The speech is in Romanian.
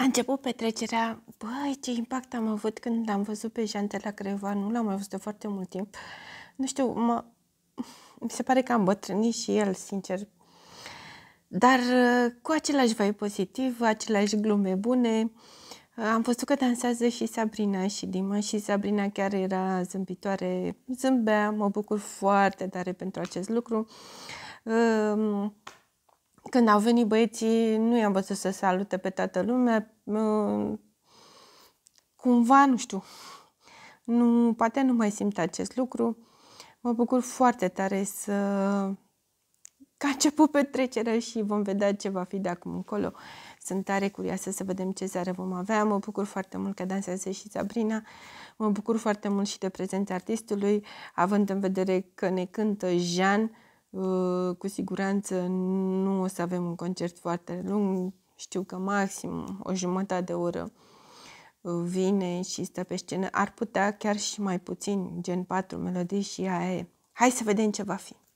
A început petrecerea, băi, ce impact am avut când am văzut pe Jean de la Creva, nu l-am mai văzut de foarte mult timp. Nu știu, mă, mi se pare că am bătrânit și el, sincer. Dar uh, cu același vibe pozitiv, aceleași glume bune, uh, am văzut că dansează și Sabrina și Dima și Sabrina chiar era zâmbitoare, zâmbea, mă bucur foarte tare pentru acest lucru. Um, când au venit băieții, nu i-am văzut să salute pe toată lumea. Cumva, nu știu, nu, poate nu mai simt acest lucru. Mă bucur foarte tare să... că a început petrecerea și vom vedea ce va fi de acum încolo. Sunt tare curioasă să vedem ce seară vom avea. Mă bucur foarte mult că dansează și Sabrina. Mă bucur foarte mult și de prezența artistului, având în vedere că ne cântă Jean, Uh, cu siguranță nu o să avem un concert foarte lung, știu că maxim o jumătate de oră uh, vine și stă pe scenă. Ar putea chiar și mai puțin, gen 4 melodii și aia e. Hai să vedem ce va fi.